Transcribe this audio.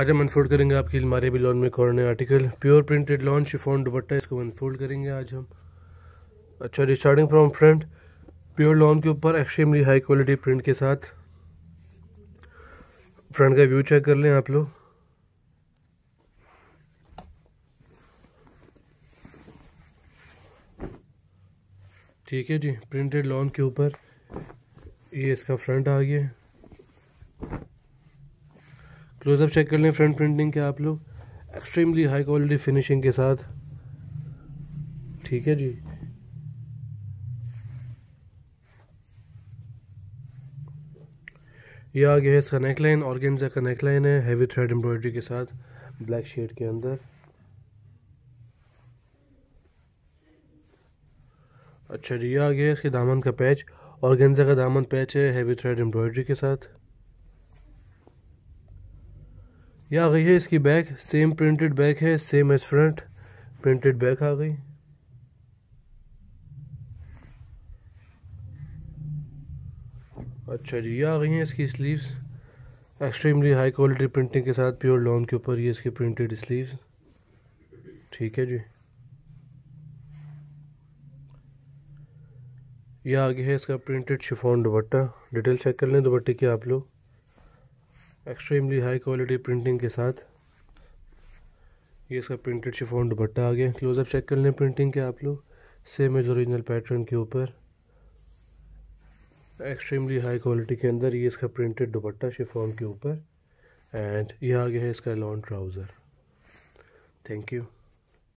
आज हम अनफोल्ड करेंगे आपकी हमारे भी लॉन में corner article pure printed lawn chiffon dupatta इसको अनफोल्ड करेंगे आज हम अच्छा जी starting from front pure lawn के ऊपर एक्सट्रीमली हाई क्वालिटी प्रिंट के साथ फ्रंट का व्यू चेक कर लें आप लोग ठीक है जी प्रिंटेड लॉन के ऊपर ये इसका फ्रंट आ गया क्लोजअप चेक कर लें फ्रंट प्रिंटिंग के आप लोग एक्सट्रीमली हाई क्वालिटी फिनिशिंग के साथ ठीक है जी यह आ गया है इसका नेकलाइन ऑर्गेन्जा का नेकलाइन है हैवी थ्रेड एम्ब्रॉयडरी के साथ ब्लैक शेड के अंदर अच्छा जी यह आ गया इसके दामन का पैच ऑर्गेन्जा का दामन पैच है हैवी थ्रेड एम्ब्रॉयडरी के साथ ये आ गई है इसकी बैक सेम प्रिंटेड बैक है same as front printed back आ गई अच्छा जी ये आ गई हैं इसकी sleeves extremely high quality printing के साथ प्योर लॉन के ऊपर ये इसकी प्रिंटेड स्लीव्स ठीक है जी यह आ गया है इसका printed chiffon dupatta detail check कर लें दुपट्टे की आप लोग एक्सट्रीमली हाई क्वालिटी प्रिंटिंग के साथ ये इसका प्रिंटेड शिफोन दुपट्टा आ गया क्लोजअप चेक कर लें प्रिंटिंग के आप लोग सेम एज ओरिजिनल पैटर्न के ऊपर एक्सट्रीमली हाई क्वालिटी के अंदर ये इसका प्रिंटेड दुपट्टा शिफोन के ऊपर एंड ये आ गया है इसका लॉन्ग ट्राउज़र थैंक यू